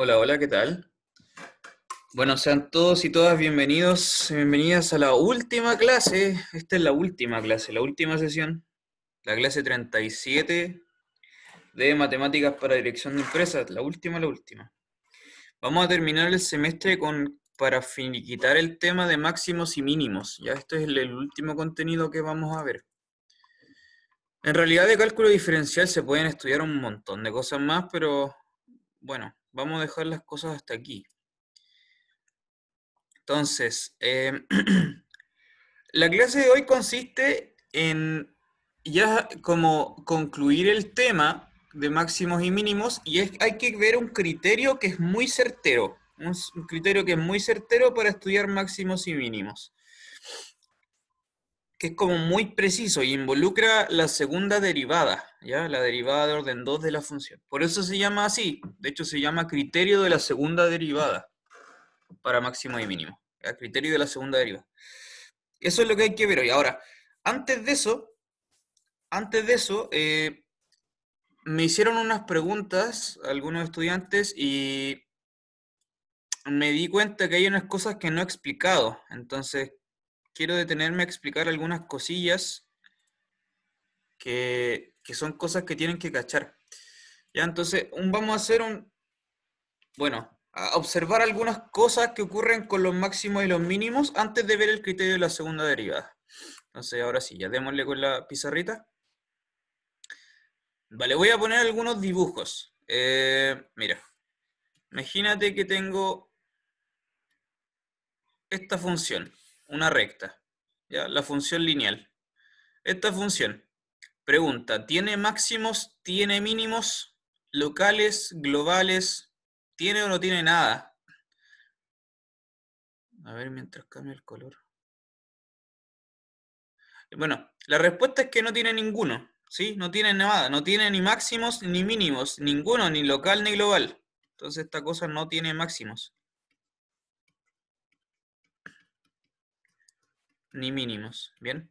Hola, hola, ¿qué tal? Bueno, sean todos y todas bienvenidos, bienvenidas a la última clase. Esta es la última clase, la última sesión, la clase 37 de Matemáticas para Dirección de Empresas, la última, la última. Vamos a terminar el semestre con para finiquitar el tema de máximos y mínimos. Ya este es el último contenido que vamos a ver. En realidad de cálculo diferencial se pueden estudiar un montón de cosas más, pero bueno, Vamos a dejar las cosas hasta aquí. Entonces, em, la clase de hoy consiste en ya como concluir el tema de máximos y mínimos y es, hay que ver un criterio que es muy certero, un criterio que es muy certero para estudiar máximos y mínimos que es como muy preciso y involucra la segunda derivada, ¿ya? la derivada de orden 2 de la función. Por eso se llama así, de hecho se llama criterio de la segunda derivada para máximo y mínimo, criterio de la segunda derivada. Eso es lo que hay que ver hoy. Ahora, antes de eso, antes de eso, eh, me hicieron unas preguntas algunos estudiantes y me di cuenta que hay unas cosas que no he explicado, entonces quiero detenerme a explicar algunas cosillas que, son cosas que tienen que cachar. Ya, entonces, un, vamos a hacer un, bueno, a observar algunas cosas que ocurren con los máximos y los mínimos antes de ver el criterio de la segunda derivada. Entonces, ahora sí, ya démosle con la pizarrita. Vale, voy a poner algunos dibujos. Eh, mira, imagínate que tengo esta función una recta, ¿ya? la función lineal. Esta función, pregunta, ¿tiene máximos, tiene mínimos, locales, globales? ¿Tiene o no tiene nada? A ver mientras cambia el color. Bueno, la respuesta es que no tiene ninguno, ¿sí? No tiene nada, no tiene ni máximos ni mínimos, ninguno, ni local ni global. Entonces esta cosa no tiene máximos. ni mínimos. ¿Bien?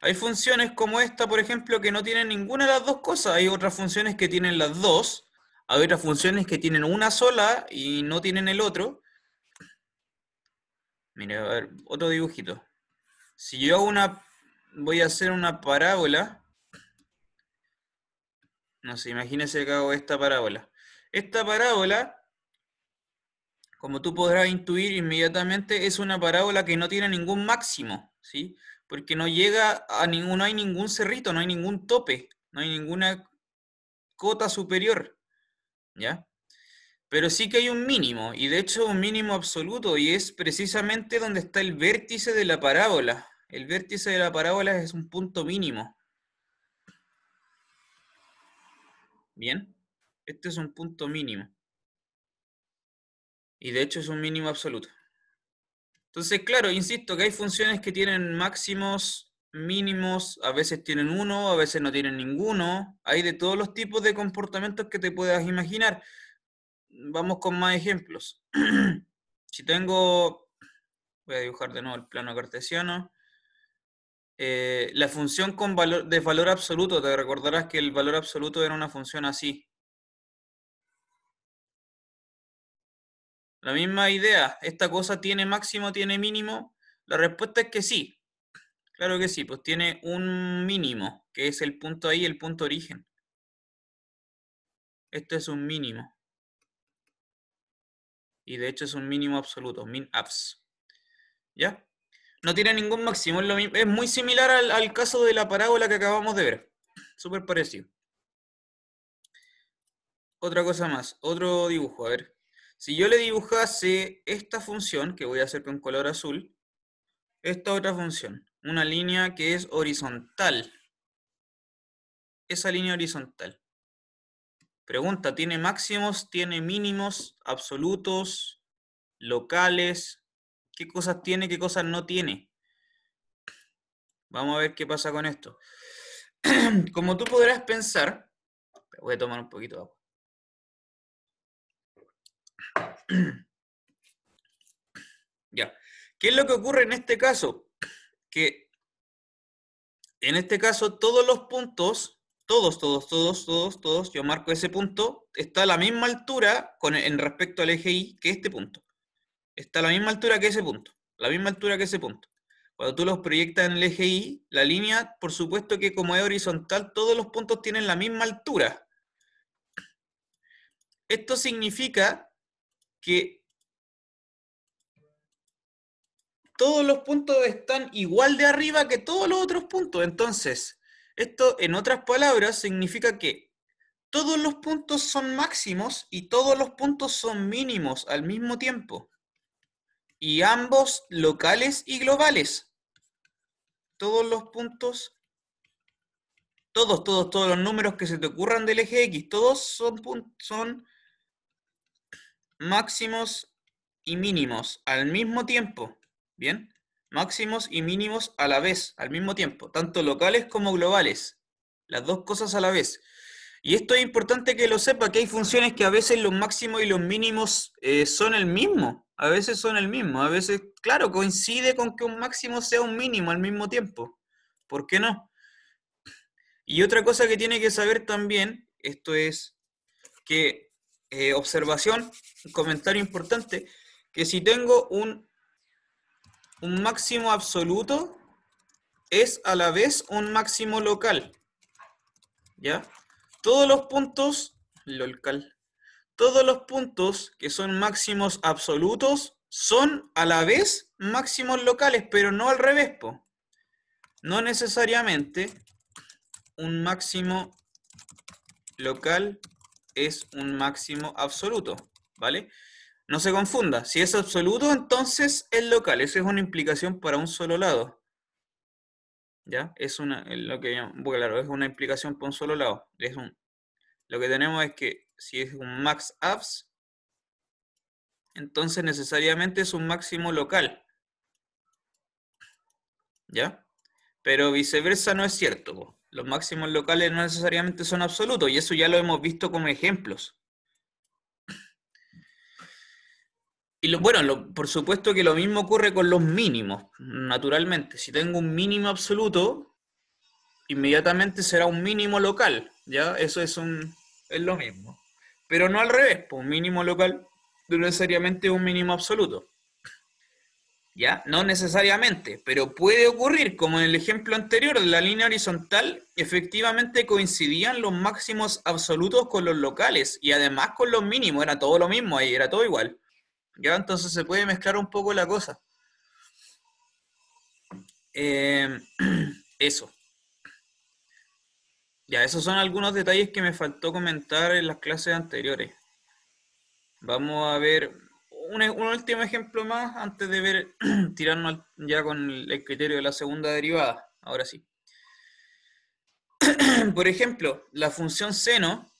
Hay funciones como esta, por ejemplo, que no tienen ninguna de las dos cosas. Hay otras funciones que tienen las dos. Hay otras funciones que tienen una sola y no tienen el otro. Mire, a ver, otro dibujito. Si yo hago una, voy a hacer una parábola. No sé, imagínense que hago esta parábola. Esta parábola como tú podrás intuir inmediatamente, es una parábola que no tiene ningún máximo, ¿sí? Porque no llega a ningún, no hay ningún cerrito, no hay ningún tope, no hay ninguna cota superior, ¿ya? Pero sí que hay un mínimo, y de hecho un mínimo absoluto, y es precisamente donde está el vértice de la parábola. El vértice de la parábola es un punto mínimo. Bien, este es un punto mínimo. Y de hecho es un mínimo absoluto. Entonces, claro, insisto que hay funciones que tienen máximos, mínimos, a veces tienen uno, a veces no tienen ninguno. Hay de todos los tipos de comportamientos que te puedas imaginar. Vamos con más ejemplos. si tengo, voy a dibujar de nuevo el plano cartesiano. Eh, la función con valor, de valor absoluto, te recordarás que el valor absoluto era una función así. La misma idea, ¿esta cosa tiene máximo, tiene mínimo? La respuesta es que sí. Claro que sí, pues tiene un mínimo, que es el punto ahí, el punto origen. Esto es un mínimo. Y de hecho es un mínimo absoluto, min abs. ¿Ya? No tiene ningún máximo, es, muy similar al caso de la parábola que acabamos de ver. Súper parecido. Otra cosa más, otro dibujo, a ver. Si yo le dibujase esta función, que voy a hacer con color azul, esta otra función, una línea que es horizontal. Esa línea horizontal. Pregunta, ¿tiene máximos, tiene mínimos, absolutos, locales? ¿Qué cosas tiene, qué cosas no tiene? Vamos a ver qué pasa con esto. Como tú podrás pensar, voy a tomar un poquito de agua. ya. ¿Qué es lo que ocurre en este caso? Que en este caso todos los puntos, todos, todos, todos, todos, todos, yo marco ese punto, está a la misma altura con, en respecto al eje Y que este punto. Está a la misma altura que ese punto. La misma altura que ese punto. Cuando tú los proyectas en el eje Y, la línea, por supuesto que como es horizontal, todos los puntos tienen la misma altura. Esto significa que todos los puntos están igual de arriba que todos los otros puntos. Entonces, esto en otras palabras significa que todos los puntos son máximos y todos los puntos son mínimos al mismo tiempo. Y ambos locales y globales. Todos los puntos, todos, todos, todos los números que se te ocurran del eje X, todos son, son máximos y mínimos al mismo tiempo. ¿Bien? Máximos y mínimos a la vez, al mismo tiempo, tanto locales como globales. Las dos cosas a la vez. Y esto es importante que lo sepa, que hay funciones que a veces los máximos y los mínimos eh, son el mismo. A veces son el mismo. A veces, claro, coincide con que un máximo sea un mínimo al mismo tiempo. ¿Por qué no? Y otra cosa que tiene que saber también, esto es que eh, observación, comentario importante, que si tengo un, un máximo absoluto, es a la vez un máximo local. ¿Ya? Todos los puntos, local, todos los puntos que son máximos absolutos son a la vez máximos locales, pero no al revés, No necesariamente un máximo local es un máximo absoluto, ¿vale? No se confunda, si es absoluto, entonces es local, Esa es una implicación para un solo lado. ¿Ya? Es una, lo que, claro, es una implicación para un solo lado. Es un, lo que tenemos es que si es un max abs, entonces necesariamente es un máximo local. ¿Ya? Pero viceversa no es cierto los máximos locales no necesariamente son absolutos y eso ya lo hemos visto como ejemplos. Y lo, bueno, por supuesto que lo mismo ocurre con los mínimos, naturalmente. Si tengo un mínimo absoluto, inmediatamente será un mínimo local, ¿ya? Eso es, un, es lo mismo. Pero no al revés, pues un mínimo local no necesariamente es un mínimo absoluto. ¿ya? No necesariamente, pero puede ocurrir, como en el ejemplo anterior de la línea horizontal, efectivamente coincidían los máximos absolutos con los locales y además con los mínimos, era todo lo mismo ahí, era todo igual. ¿Ya? Entonces se puede mezclar un poco la cosa. Em, eso. Ya, esos son algunos detalles que me faltó comentar en las clases anteriores. Vamos a ver, un, último ejemplo más antes de ver, tirarnos ya con el criterio de la segunda derivada, ahora sí. Por ejemplo, la función seno,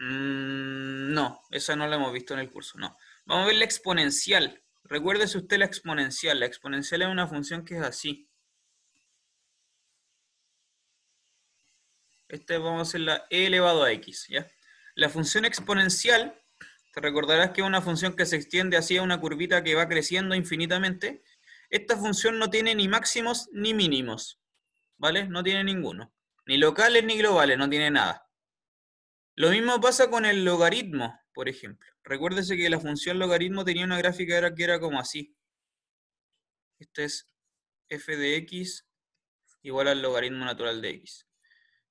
mm, no, esa no la hemos visto en el curso, no. Vamos a ver la exponencial. Recuérdese usted la exponencial. La exponencial es una función que es así. Esta vamos a hacer la e elevado a x, ¿ya? La función exponencial te recordarás que una función que se extiende hacia una curvita que va creciendo infinitamente. Esta función no tiene ni máximos ni mínimos, ¿vale? No tiene ninguno. Ni locales ni globales, no tiene nada. Lo mismo pasa con el logaritmo, por ejemplo. Recuérdese que la función logaritmo tenía una gráfica que era como así. Este es f de x igual al logaritmo natural de x.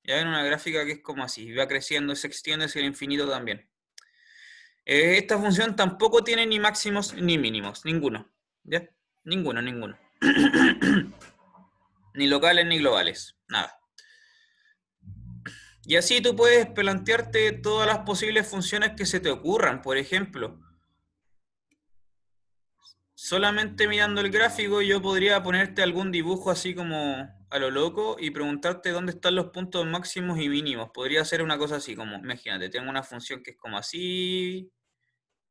Ya ven una gráfica que es como así, va creciendo, se extiende hacia el infinito también. Eh, esta función tampoco tiene ni máximos ni mínimos, ninguno. ¿Ya? Ninguno, ninguno. ni locales ni globales, nada. Y así tú puedes plantearte todas las posibles funciones que se te ocurran. Por ejemplo, solamente mirando el gráfico yo podría ponerte algún dibujo así como a lo loco y preguntarte dónde están los puntos máximos y mínimos. Podría ser una cosa así como, imagínate, tengo una función que es como así,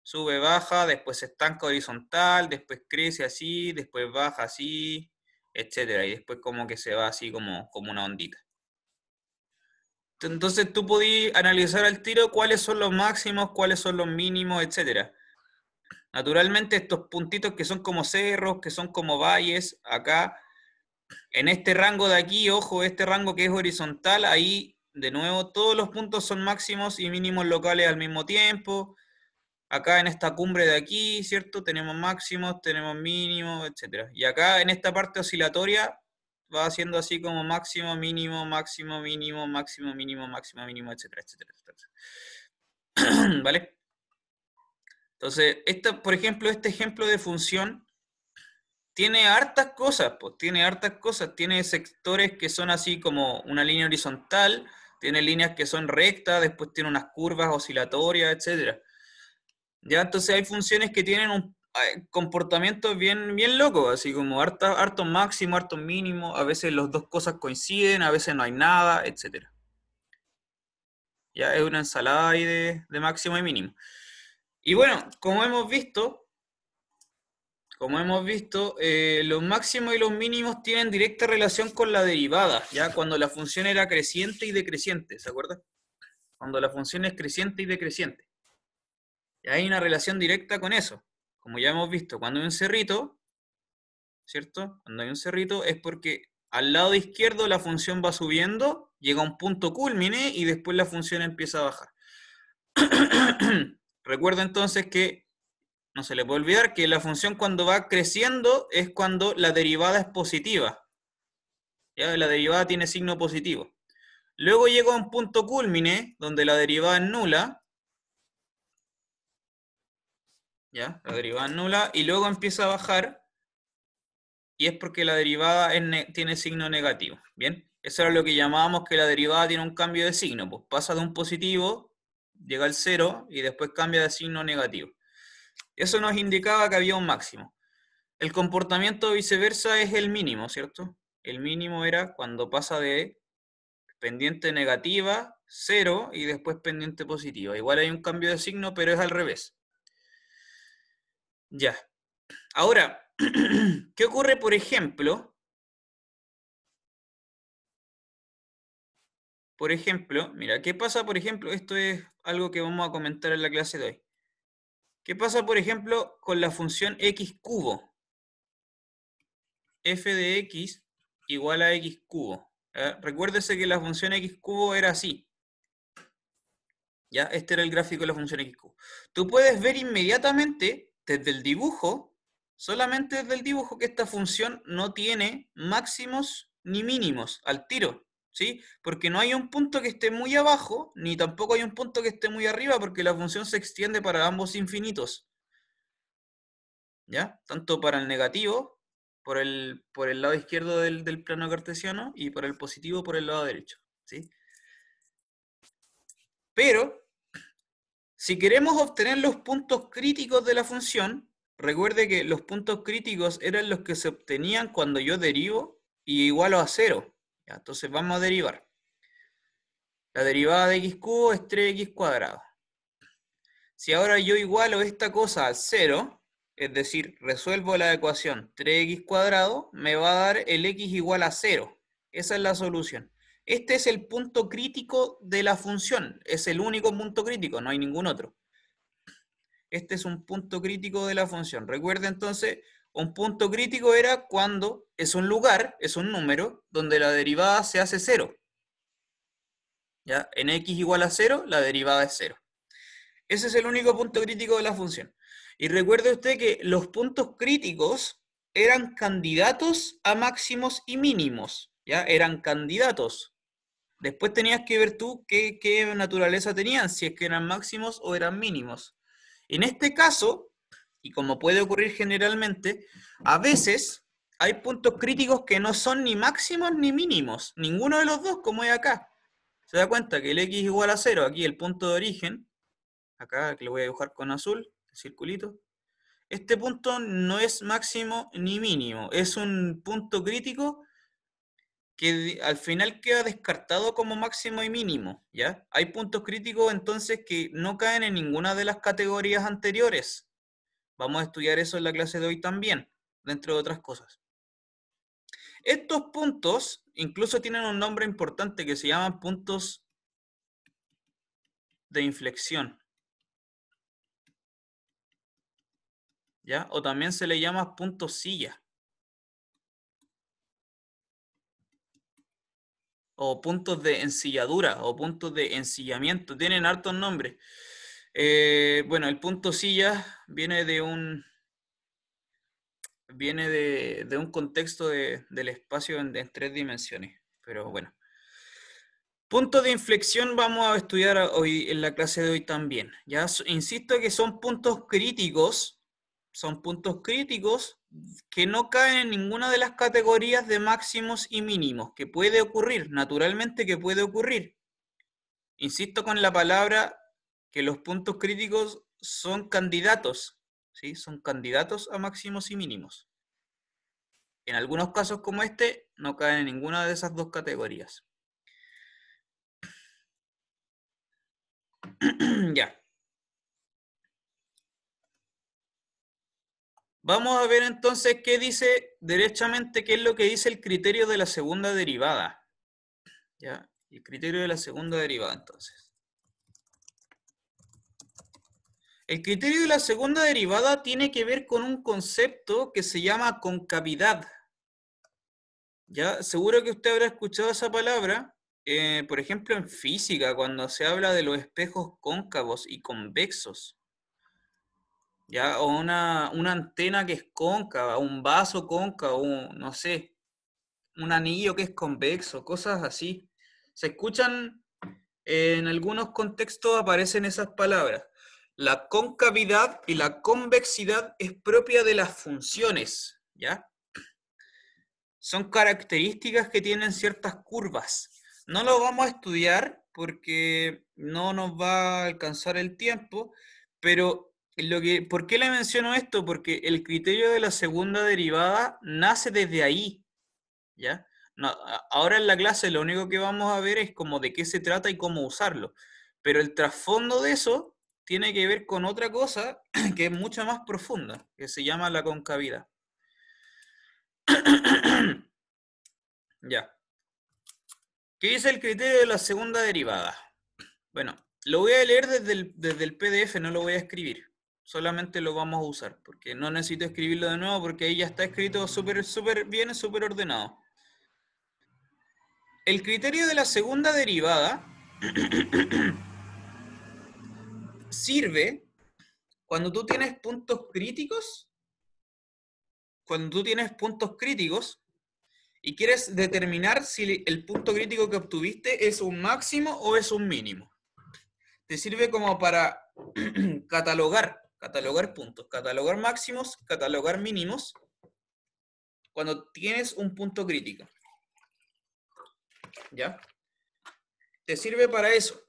sube, baja, después se estanca horizontal, después crece así, después baja así, etc. y después como que se va así como, como una ondita. Entonces tú podías analizar al tiro cuáles son los máximos, cuáles son los mínimos, etc. Naturalmente estos puntitos que son como cerros, que son como valles, acá, en este rango de aquí, ojo, este rango que es horizontal, ahí de nuevo todos los puntos son máximos y mínimos locales al mismo tiempo, acá en esta cumbre de aquí, ¿cierto? Tenemos máximos, tenemos mínimos, etc. Y acá en esta parte oscilatoria va haciendo así como máximo, mínimo, máximo, mínimo, máximo, mínimo, máximo, mínimo, etc. ¿Vale? Entonces, esta, por ejemplo, este ejemplo de función tiene hartas cosas, pues tiene hartas cosas, tiene sectores que son así como una línea horizontal, tiene líneas que son rectas, después tiene unas curvas oscilatorias, etcétera. Ya, entonces hay funciones que tienen un eh, comportamiento bien, bien locos, así como harto, harto máximo, harto mínimo, a veces las dos cosas coinciden, a veces no hay nada, etc. Ya es una ensalada ahí de, máximo y mínimo. Y bueno, como hemos visto, como hemos visto, eh, los máximos y los mínimos tienen directa relación con la derivada, ya cuando la función era creciente y decreciente, ¿se acuerda? Cuando la función es creciente y decreciente hay una relación directa con eso. Como ya hemos visto, cuando hay un cerrito, ¿cierto? Cuando hay un cerrito es porque al lado izquierdo la función va subiendo, llega a un punto culmine y después la función empieza a bajar. Recuerda entonces que no se le puede olvidar que la función cuando va creciendo es cuando la derivada es positiva. ¿ya? La derivada tiene signo positivo. Luego llega a un punto culmine donde la derivada es nula, ¿ya? La derivada nula y luego empieza a bajar y es porque la derivada tiene signo negativo, ¿bien? Eso era lo que llamábamos que la derivada tiene un cambio de signo, pues pasa de un positivo, llega al cero y después cambia de signo negativo. Eso nos indicaba que había un máximo. El comportamiento viceversa es el mínimo, ¿cierto? El mínimo era cuando pasa de pendiente negativa, cero, y después pendiente positiva. Igual hay un cambio de signo, pero es al revés. Ya. Ahora, ¿qué ocurre, por ejemplo? Por ejemplo, mira, ¿qué pasa, por ejemplo? Esto es algo que vamos a comentar en la clase de hoy. ¿Qué pasa, por ejemplo, con la función x cubo? f de x igual a x cubo. Recuérdese que la función x cubo era así. ¿Ya? Este era el gráfico de la función x cubo. Tú puedes ver inmediatamente desde el dibujo, solamente desde el dibujo que esta función no tiene máximos ni mínimos al tiro, ¿sí? Porque no hay un punto que esté muy abajo, ni tampoco hay un punto que esté muy arriba, porque la función se extiende para ambos infinitos. ¿Ya? Tanto para el negativo, por el, por el lado izquierdo del, plano cartesiano, y para el positivo por el lado derecho, ¿sí? Pero si queremos obtener los puntos críticos de la función, recuerde que los puntos críticos eran los que se obtenían cuando yo derivo y igualo a cero. Entonces vamos a derivar. La derivada de x cubo es 3x cuadrado. Si ahora yo igualo esta cosa a cero, es decir, resuelvo la ecuación 3x cuadrado, me va a dar el x igual a 0. Esa es la solución. Este es el punto crítico de la función, es el único punto crítico, no hay ningún otro. Este es un punto crítico de la función. Recuerde entonces, un punto crítico era cuando es un lugar, es un número, donde la derivada se hace cero. ¿Ya? En x igual a cero, la derivada es cero. Ese es el único punto crítico de la función. Y recuerde usted que los puntos críticos eran candidatos a máximos y mínimos. Eran candidatos. Después tenías que ver tú qué, naturaleza tenían, si es que eran máximos o eran mínimos. En este caso, y como puede ocurrir generalmente, a veces hay puntos críticos que no son ni máximos ni mínimos, ninguno de los dos, como es acá. Se da cuenta que el x igual a 0, aquí el punto de origen, acá que lo voy a dibujar con azul, el circulito, este punto no es máximo ni mínimo, es un punto crítico que al final queda descartado como máximo y mínimo, ¿ya? Hay puntos críticos entonces que no caen en ninguna de las categorías anteriores. Vamos a estudiar eso en la clase de hoy también, dentro de otras cosas. Estos puntos incluso tienen un nombre importante que se llaman puntos de inflexión. ¿Ya? O también se le llama puntos silla. o puntos de ensilladura o puntos de ensillamiento, tienen hartos nombres. Eh, bueno, el punto silla viene de un viene de, un contexto de, del espacio en, tres dimensiones, pero bueno. Puntos de inflexión vamos a estudiar hoy en la clase de hoy también. Ya insisto que son puntos críticos, son puntos críticos que no caen en ninguna de las categorías de máximos y mínimos, que puede ocurrir, naturalmente que puede ocurrir. Insisto con la palabra que los puntos críticos son candidatos, ¿sí? son candidatos a máximos y mínimos. En algunos casos como este, no caen en ninguna de esas dos categorías. ya. Vamos a ver entonces qué dice derechamente, qué es lo que dice el criterio de la segunda derivada. ¿Ya? El criterio de la segunda derivada entonces. El criterio de la segunda derivada tiene que ver con un concepto que se llama concavidad. Ya, seguro que usted habrá escuchado esa palabra, eh, por ejemplo, en física, cuando se habla de los espejos cóncavos y convexos. ¿ya? O una, antena que es cóncava, un vaso cóncavo, no sé, un anillo que es convexo, cosas así. Se escuchan, en algunos contextos aparecen esas palabras. La concavidad y la convexidad es propia de las funciones, ¿ya? Son características que tienen ciertas curvas. No lo vamos a estudiar porque no nos va a alcanzar el tiempo, pero que, ¿Por qué le menciono esto? Porque el criterio de la segunda derivada nace desde ahí. ¿ya? ahora en la clase lo único que vamos a ver es como de qué se trata y cómo usarlo. Pero el trasfondo de eso tiene que ver con otra cosa que es mucho más profunda, que se llama la concavidad. ya. ¿Qué dice el criterio de la segunda derivada? Bueno, lo voy a leer desde el PDF, no lo voy a escribir solamente lo vamos a usar, porque no necesito escribirlo de nuevo, porque ahí ya está escrito súper súper bien, súper ordenado. El criterio de la segunda derivada sirve cuando tú tienes puntos críticos, cuando tú tienes puntos críticos y quieres determinar si el punto crítico que obtuviste es un máximo o es un mínimo. Te sirve como para catalogar catalogar puntos, catalogar máximos, catalogar mínimos, cuando tienes un punto crítico. ¿Ya? Te sirve para eso.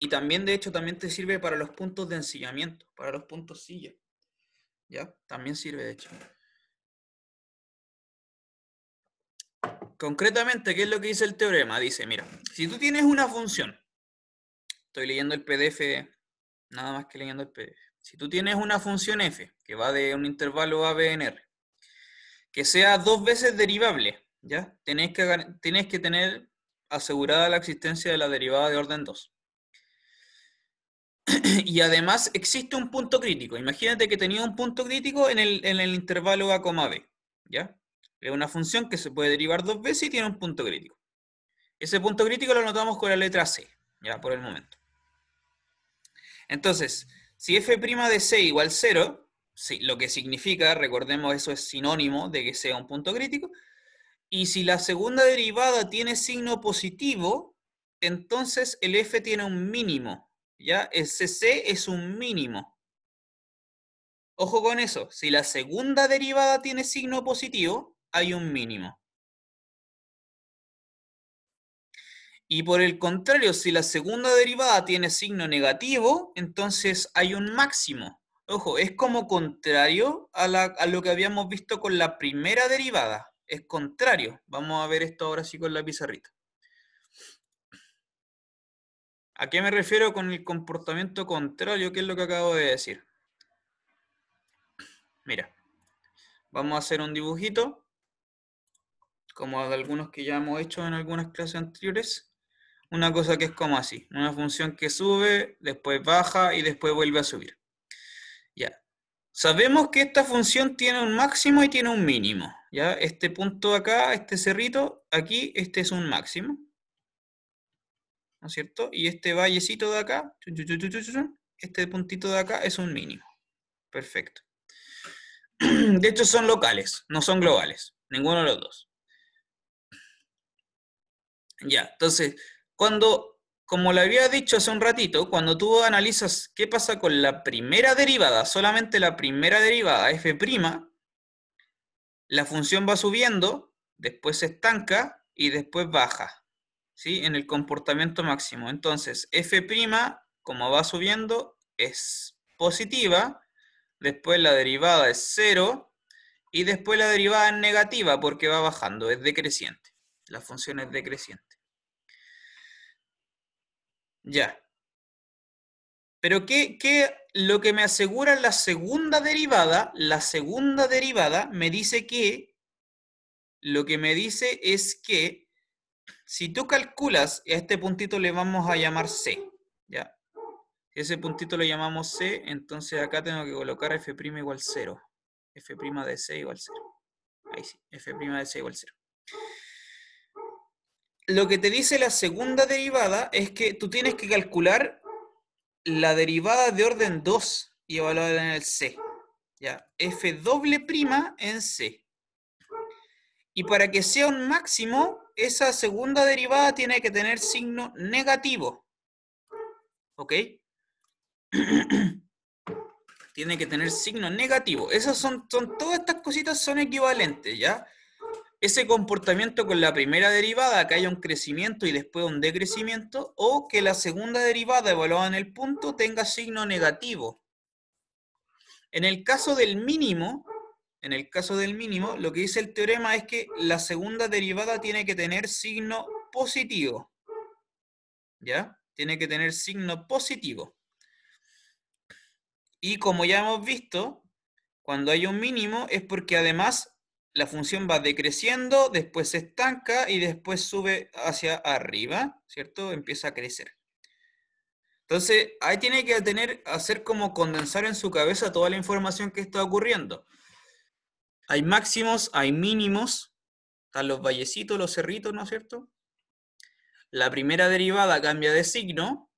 Y también, de hecho, también te sirve para los puntos de ensillamiento, para los puntos silla. ¿Ya? También sirve, de hecho. Concretamente, ¿qué es lo que dice el teorema? Dice, mira, si tú tienes una función, estoy leyendo el PDF, nada más que leyendo el PDF. Si tú tienes una función f que va de un intervalo a b en r, que sea dos veces derivable, ¿ya? Tenés que, que tener asegurada la existencia de la derivada de orden 2. Y además existe un punto crítico. Imagínate que tenía un punto crítico en el, en el intervalo a, b, ¿ya? Es una función que se puede derivar dos veces y tiene un punto crítico. Ese punto crítico lo anotamos con la letra C, ya por el momento. Entonces, si f' de c igual 0, sí, lo que significa, recordemos, eso es sinónimo de que sea un punto crítico, y si la segunda derivada tiene signo positivo, entonces el f tiene un mínimo, ¿ya? El cc es un mínimo. Ojo con eso, si la segunda derivada tiene signo positivo, hay un mínimo. Y por el contrario, si la segunda derivada tiene signo negativo, entonces hay un máximo. Ojo, es como contrario a, lo que habíamos visto con la primera derivada. Es contrario. Vamos a ver esto ahora sí con la pizarrita. ¿A qué me refiero con el comportamiento contrario? ¿Qué es lo que acabo de decir? Mira, vamos a hacer un dibujito, como algunos que ya hemos hecho en algunas clases anteriores una cosa que es como así, una función que sube, después baja y después vuelve a subir. Ya. Sabemos que esta función tiene un máximo y tiene un mínimo. ¿ya? Este punto acá, este cerrito, aquí, este es un máximo. ¿No es cierto? Y este vallecito de acá, este puntito de acá es un mínimo. Perfecto. De hecho son locales, no son globales. Ninguno de los dos. Ya, entonces, cuando, como le había dicho hace un ratito, cuando tú analizas qué pasa con la primera derivada, solamente la primera derivada, f', la función va subiendo, después se estanca y después baja, ¿sí? En el comportamiento máximo. Entonces, f', como va subiendo, es positiva, después la derivada es cero, y después la derivada es negativa porque va bajando, es decreciente. La función es decreciente. Ya. Pero qué lo que me asegura la segunda derivada, la segunda derivada me dice que, lo que me dice es que, si tú calculas, a este puntito le vamos a llamar C, ¿ya? Ese puntito lo llamamos C, entonces acá tengo que colocar F' igual 0. F' de C igual 0. Ahí sí, F' de C igual 0 lo que te dice la segunda derivada es que tú tienes que calcular la derivada de orden 2 y evaluada en el C. ¿ya? F doble prima en C. Y para que sea un máximo, esa segunda derivada tiene que tener signo negativo. ¿Ok? tiene que tener signo negativo. Esas son, son, todas estas cositas son equivalentes, ¿ya? ese comportamiento con la primera derivada, que haya un crecimiento y después un decrecimiento, o que la segunda derivada evaluada en el punto tenga signo negativo. En el caso del mínimo, en el caso del mínimo, lo que dice el teorema es que la segunda derivada tiene que tener signo positivo. ¿Ya? Tiene que tener signo positivo. Y como ya hemos visto, cuando hay un mínimo es porque además la función va decreciendo, después se estanca y después sube hacia arriba, ¿cierto? Empieza a crecer. Entonces, ahí tiene que tener, hacer como condensar en su cabeza toda la información que está ocurriendo. Hay máximos, hay mínimos, están los vallecitos, los cerritos, ¿no es cierto? La primera derivada cambia de signo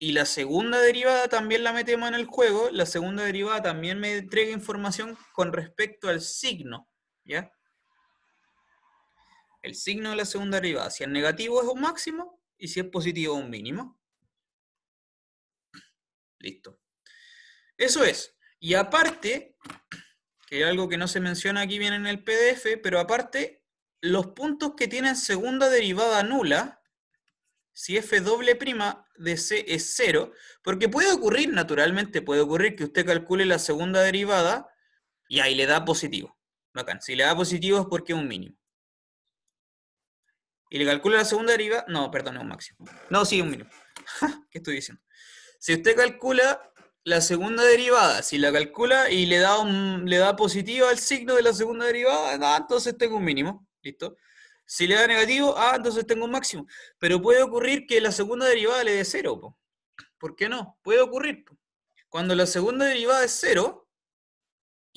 y la segunda derivada también la metemos en el juego. La segunda derivada también me entrega información con respecto al signo. ¿ya? El signo de la segunda derivada, si es negativo es un máximo y si es positivo un mínimo. Listo. Eso es. Y aparte, que es algo que no se menciona aquí bien en el PDF, pero aparte, los puntos que tienen segunda derivada nula, si f doble prima de c es cero, porque puede ocurrir, naturalmente, puede ocurrir que usted calcule la segunda derivada y ahí le da positivo. Si le da positivo es porque es un mínimo. Y le calcula la segunda derivada No, perdón, es un máximo. No, sí, un mínimo. ¿Qué estoy diciendo? Si usted calcula la segunda derivada, si la calcula y le da, le da positivo al signo de la segunda derivada, ah, entonces tengo un mínimo. ¿Listo? Si le da negativo, ah, entonces tengo un máximo. Pero puede ocurrir que la segunda derivada le dé cero. ¿Por qué no? Puede ocurrir. Cuando la segunda derivada es cero,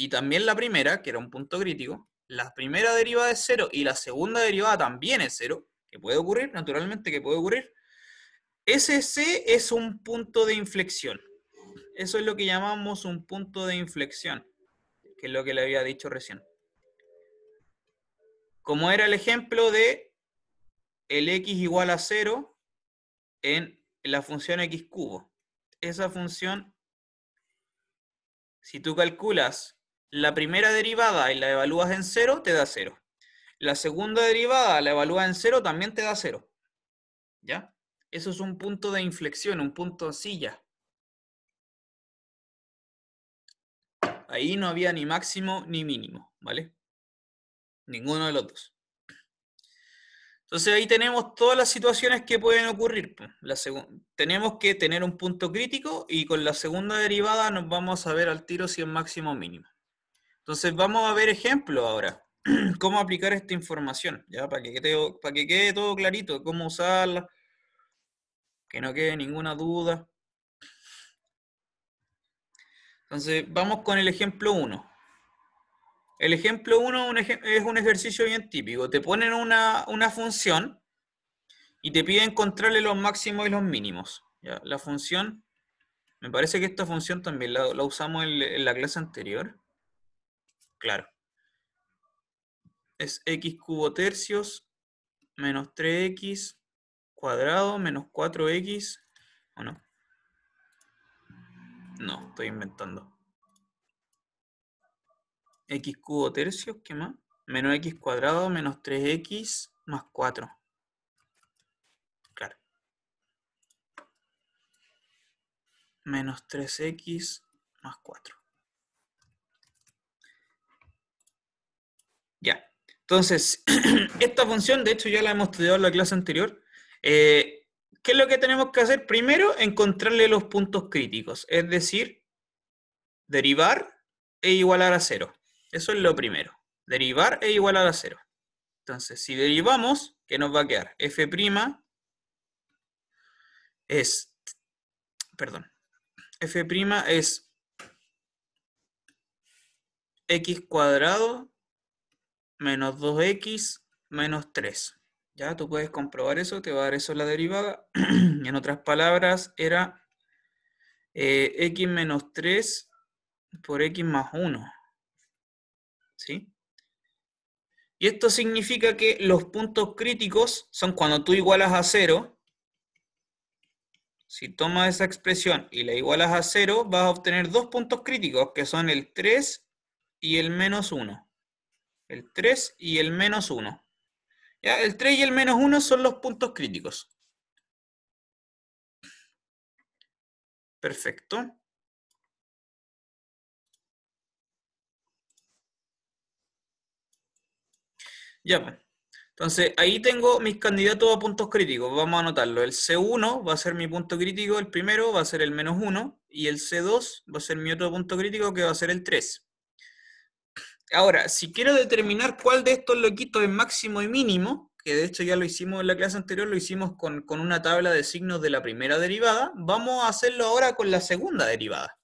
y también la primera, que era un punto crítico, la primera derivada es cero y la segunda derivada también es cero, que puede ocurrir, naturalmente que puede ocurrir, ese C es un punto de inflexión. Eso es lo que llamamos un punto de inflexión, que es lo que le había dicho recién. Como era el ejemplo de el x igual a 0 en la función x cubo. Esa función, si tú calculas la primera derivada y la evalúas en cero, te da cero. La segunda derivada la evalúas en cero, también te da cero. ¿Ya? Eso es un punto de inflexión, un punto silla. Ahí no había ni máximo ni mínimo, ¿vale? Ninguno de los dos. Entonces ahí tenemos todas las situaciones que pueden ocurrir. La tenemos que tener un punto crítico y con la segunda derivada nos vamos a ver al tiro si es máximo o mínimo. Entonces vamos a ver ejemplos ahora, cómo aplicar esta información, ¿ya? Para que, quede todo clarito, cómo usarla, que no quede ninguna duda. Entonces vamos con el ejemplo 1. El ejemplo 1 es un ejercicio bien típico. Te ponen una, función y te piden encontrarle los máximos y los mínimos. La función, me parece que esta función también la, usamos en la clase anterior claro. Es x cubo tercios menos 3x cuadrado menos 4x, ¿o no? No, estoy inventando. x cubo tercios, ¿qué más? Menos x cuadrado menos 3x más 4. Claro. Menos 3x más 4. Ya. Entonces, esta función, de hecho, ya la hemos estudiado en la clase anterior. Eh, ¿Qué es lo que tenemos que hacer? Primero, encontrarle los puntos críticos, es decir, derivar e igualar a cero. Eso es lo primero. Derivar e igualar a cero. Entonces, si derivamos, ¿qué nos va a quedar? F' es, perdón, F' es x cuadrado menos 2x menos 3. Ya tú puedes comprobar eso, te va a dar eso la derivada. en otras palabras, era x eh, menos 3 por x más 1. ¿Sí? Y esto significa que los puntos críticos son cuando tú igualas a 0. Si tomas esa expresión y la igualas a 0, vas a obtener dos puntos críticos, que son el 3 y el menos 1 el 3 y el menos 1. ¿Ya? El 3 y el menos 1 son los puntos críticos. Perfecto. Ya, pues. Entonces, ahí tengo mis candidatos a puntos críticos. Vamos a anotarlo. El C1 va a ser mi punto crítico, el primero va a ser el menos 1, y el C2 va a ser mi otro punto crítico que va a ser el 3. Ahora, si quiero determinar cuál de estos quito es máximo y mínimo, que de hecho ya lo hicimos en la clase anterior, lo hicimos con, una tabla de signos de la primera derivada, vamos a hacerlo ahora con la segunda derivada.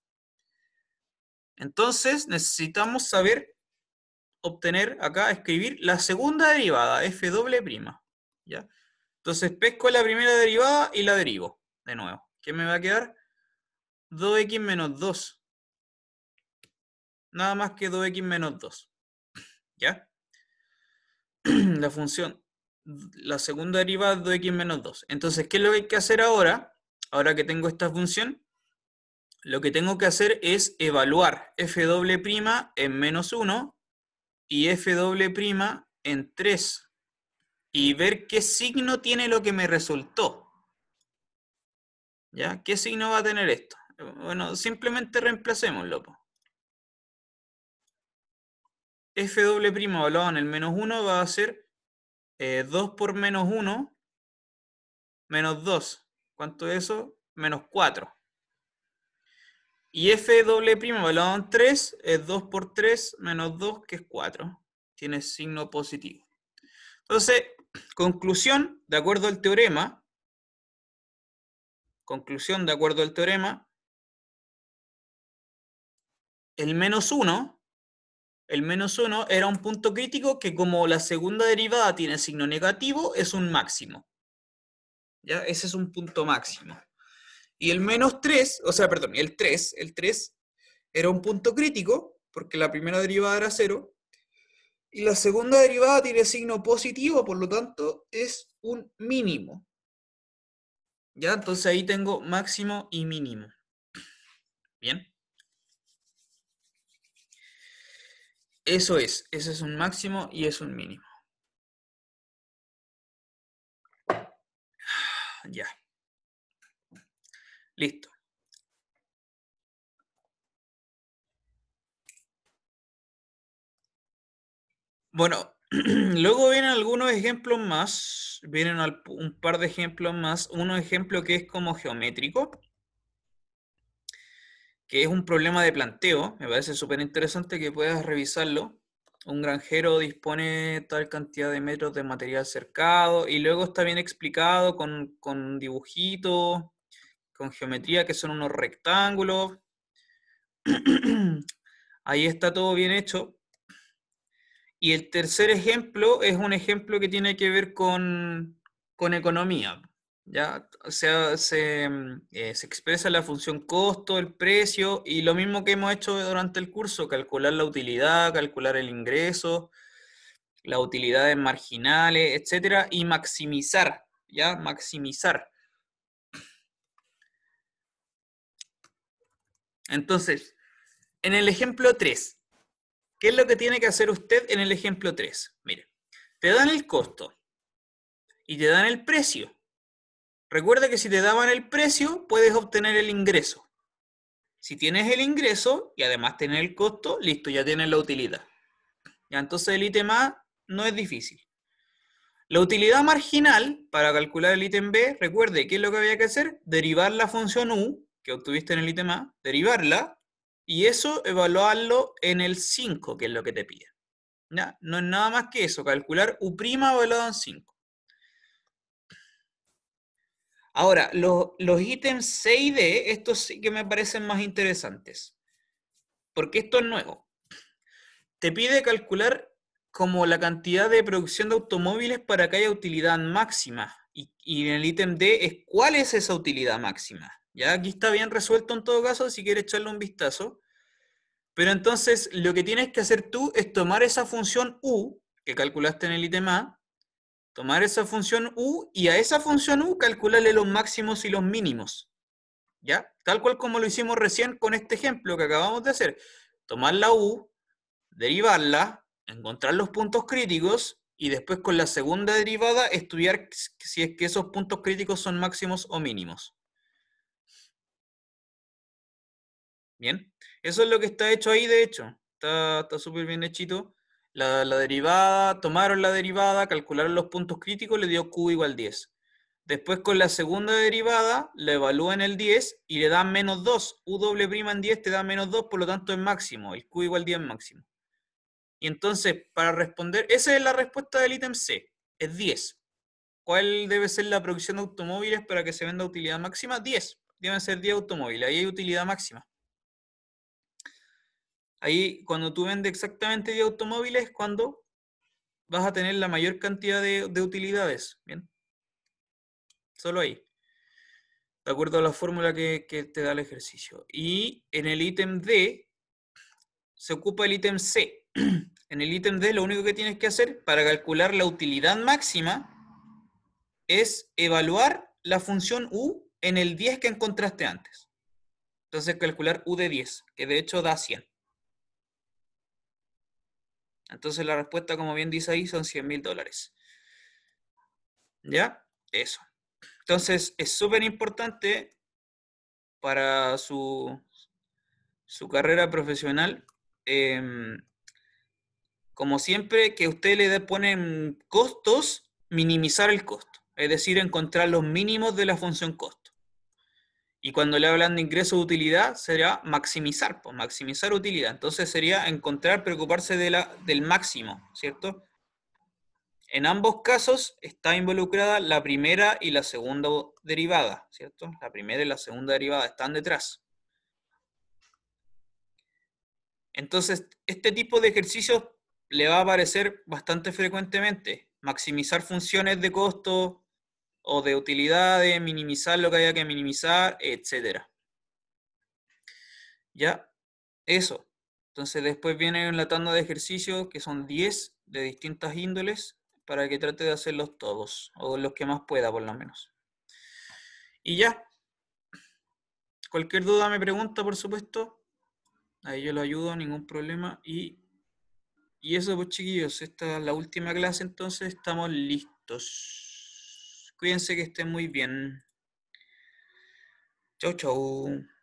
Entonces necesitamos saber obtener acá, escribir la segunda derivada, f doble prima. ¿ya? Entonces pesco la primera derivada y la derivo, de nuevo. ¿Qué me va a quedar? 2x menos 2 nada más que 2x menos 2. ¿Ya? La función, la segunda derivada es 2x menos 2. Entonces, ¿qué es lo que hay que hacer ahora? Ahora que tengo esta función, lo que tengo que hacer es evaluar f en menos 1 y f en 3 y ver qué signo tiene lo que me resultó. ¿Ya? ¿Qué signo va a tener esto? Bueno, simplemente reemplacémoslo f doble en el menos 1 va a ser 2 eh, por menos 1 menos 2. ¿Cuánto es eso? Menos 4. Y f evaluado en 3 es 2 por 3 menos 2, que es 4. Tiene signo positivo. Entonces, conclusión, de acuerdo al teorema, conclusión de acuerdo al teorema, el menos 1 el menos 1 era un punto crítico que como la segunda derivada tiene signo negativo, es un máximo. ¿Ya? Ese es un punto máximo. Y el menos 3, o sea, perdón, el 3, el 3 era un punto crítico, porque la primera derivada era 0, y la segunda derivada tiene signo positivo, por lo tanto es un mínimo. ¿Ya? Entonces ahí tengo máximo y mínimo. Bien. Eso es, eso es un máximo y es un mínimo. Ya. Listo. Bueno, luego vienen algunos ejemplos más, vienen un par de ejemplos más, Uno ejemplo que es como geométrico que es un problema de planteo, me parece súper interesante que puedas revisarlo. Un granjero dispone tal cantidad de metros de material cercado y luego está bien explicado con, con dibujitos, con geometría que son unos rectángulos. Ahí está todo bien hecho. Y el tercer ejemplo es un ejemplo que tiene que ver con, con economía. Ya se, mm, eh, se, expresa la función costo, el precio y lo mismo que hemos hecho durante el curso, calcular la utilidad, calcular el ingreso, las utilidades marginales, etcétera, y maximizar, ¿ya? Maximizar. Entonces, en el ejemplo 3, ¿qué es lo que tiene que hacer usted en el ejemplo 3? Mire, te dan el costo y te dan el precio. Recuerda que si te daban el precio, puedes obtener el ingreso. Si tienes el ingreso y además tienes el costo, listo, ya tienes la utilidad. Ya, entonces el ítem A no es difícil. La utilidad marginal para calcular el ítem B, recuerde, ¿qué es lo que había que hacer? Derivar la función U que obtuviste en el ítem A, derivarla y eso evaluarlo en el 5, que es lo que te pide. Ya, no es nada más que eso, calcular U' evaluado en 5. Ahora, los, ítems C y D, estos sí que me parecen más interesantes, porque esto es nuevo. Te pide calcular como la cantidad de producción de automóviles para que haya utilidad máxima. Y, y en el ítem D es cuál es esa utilidad máxima. Ya aquí está bien resuelto en todo caso, si quieres echarle un vistazo. Pero entonces lo que tienes que hacer tú es tomar esa función U que calculaste en el ítem A tomar esa función u y a esa función u calcularle los máximos y los mínimos. ¿Ya? Tal cual como lo hicimos recién con este ejemplo que acabamos de hacer. Tomar la u, derivarla, encontrar los puntos críticos y después con la segunda derivada estudiar si es que esos puntos críticos son máximos o mínimos. Bien, eso es lo que está hecho ahí, de hecho. Está súper bien hechito. La, derivada, tomaron la derivada, calcularon los puntos críticos, le dio Q igual 10. Después con la segunda derivada, la evalúan el 10 y le dan menos 2. U en 10 te da menos 2, por lo tanto es máximo. El Q igual 10 es máximo. Y entonces, para responder, esa es la respuesta del ítem C, es 10. ¿Cuál debe ser la producción de automóviles para que se venda utilidad máxima? 10. Deben ser 10 automóviles, ahí hay utilidad máxima. Ahí, cuando tú vendes exactamente 10 automóviles, es cuando vas a tener la mayor cantidad de, utilidades, ¿bien? Solo ahí. De acuerdo a la fórmula que te da el ejercicio. Y en el ítem D, se ocupa el ítem C. En el ítem D, lo único que tienes que hacer para calcular la utilidad máxima es evaluar la función U en el 10 que encontraste antes. Entonces, calcular U de 10, que de hecho da 100. Entonces la respuesta, como bien dice ahí, son 100 mil dólares. ¿Ya? Eso. Entonces es súper importante para su, su, carrera profesional. Em, como siempre, que usted le ponen costos, minimizar el costo, es decir, encontrar los mínimos de la función costo. Y cuando le hablan de ingreso de utilidad, será maximizar, pues maximizar utilidad. Entonces sería encontrar, preocuparse de la, del máximo, ¿cierto? En ambos casos está involucrada la primera y la segunda derivada, ¿cierto? La primera y la segunda derivada están detrás. Entonces, este tipo de ejercicios le va a aparecer bastante frecuentemente. Maximizar funciones de costo, o de utilidad, de minimizar lo que haya que minimizar, etc. ¿Ya? Eso. Entonces después viene la tanda de ejercicios, que son 10 de distintas índoles, para que trate de hacerlos todos, o los que más pueda por lo menos. Y ya. Cualquier duda me pregunta, por supuesto. Ahí yo lo ayudo, ningún problema. Y, y eso, pues chiquillos, esta es la última clase, entonces estamos listos. Cuídense que estén muy bien. Chau, chau.